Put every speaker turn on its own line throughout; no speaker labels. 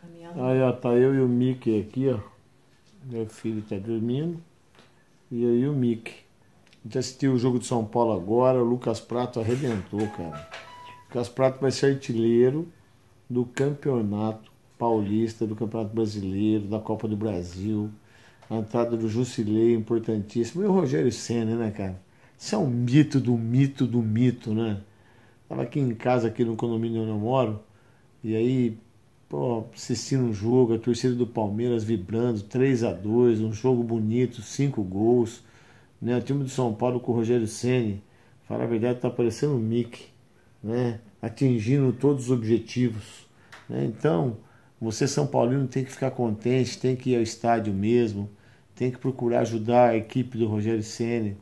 caminhão. Aí, ó, tá eu e o Mickey aqui, ó. Meu filho tá dormindo. E aí o Mickey. A gente assistiu o jogo de São Paulo agora. O Lucas Prato arrebentou, cara. O Lucas Prato vai ser artilheiro do campeonato paulista, do campeonato brasileiro, da Copa do Brasil. A entrada do Jusilei, é importantíssimo. E o Rogério Senna, né, cara? Isso é um mito do mito do mito, né? Tava aqui em casa, aqui no condomínio onde eu moro, e aí Pô, assistindo um jogo, a torcida do Palmeiras vibrando, 3 a 2 um jogo bonito, cinco gols. Né? O time do São Paulo com o Rogério Senni, para a verdade, está parecendo um Mickey, né? atingindo todos os objetivos. Né? Então, você, São Paulino, tem que ficar contente, tem que ir ao estádio mesmo, tem que procurar ajudar a equipe do Rogério Senni.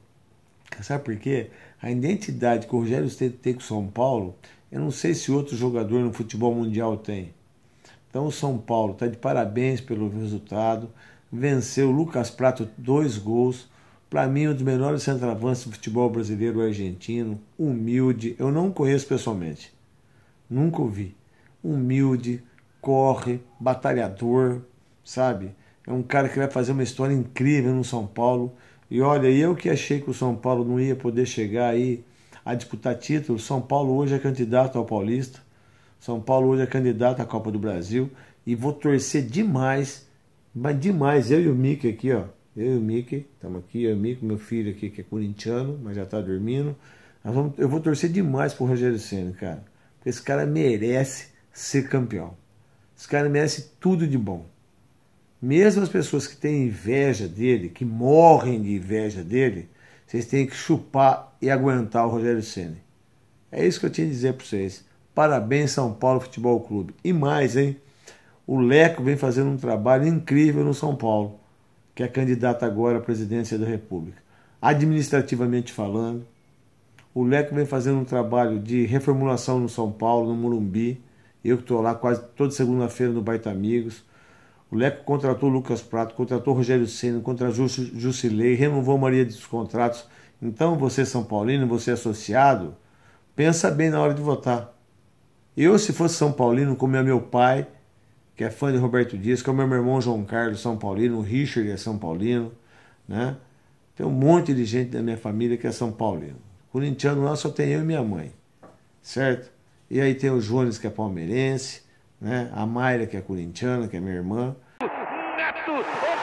Sabe por quê? A identidade que o Rogério Senni tem com o São Paulo, eu não sei se outro jogador no futebol mundial tem então o São Paulo está de parabéns pelo resultado. Venceu o Lucas Prato dois gols. Para mim, um dos melhores centroavantes do futebol brasileiro argentino. Humilde. Eu não conheço pessoalmente. Nunca ouvi. Humilde, corre, batalhador, sabe? É um cara que vai fazer uma história incrível no São Paulo. E olha, eu que achei que o São Paulo não ia poder chegar aí a disputar título, São Paulo hoje é candidato ao Paulista. São Paulo hoje é candidato à Copa do Brasil e vou torcer demais, mas demais, eu e o Mickey aqui, ó. Eu e o Mickey, estamos aqui, eu e o Mickey, meu filho aqui que é corintiano, mas já está dormindo. Vamos, eu vou torcer demais pro Rogério Senna, cara. Porque esse cara merece ser campeão. Esse cara merece tudo de bom. Mesmo as pessoas que têm inveja dele, que morrem de inveja dele, vocês têm que chupar e aguentar o Rogério Senna. É isso que eu tinha a dizer para vocês. Parabéns, São Paulo Futebol Clube. E mais, hein? O Leco vem fazendo um trabalho incrível no São Paulo, que é candidato agora à presidência da República. Administrativamente falando, o Leco vem fazendo um trabalho de reformulação no São Paulo, no Morumbi. Eu que estou lá quase toda segunda-feira no Baita Amigos. O Leco contratou o Lucas Prato, contratou o Rogério Senna, contratou o Jusilei, renovou a maioria dos contratos. Então, você São Paulino, você é associado, pensa bem na hora de votar. Eu, se fosse São Paulino, como é meu pai, que é fã de Roberto Dias, como é meu irmão João Carlos São Paulino, o Richard é São Paulino, né? Tem um monte de gente da minha família que é São Paulino. Corintiano lá só tem eu e minha mãe, certo? E aí tem o Jones, que é palmeirense, né? A Mayra, que é corintiana, que é minha irmã. Neto,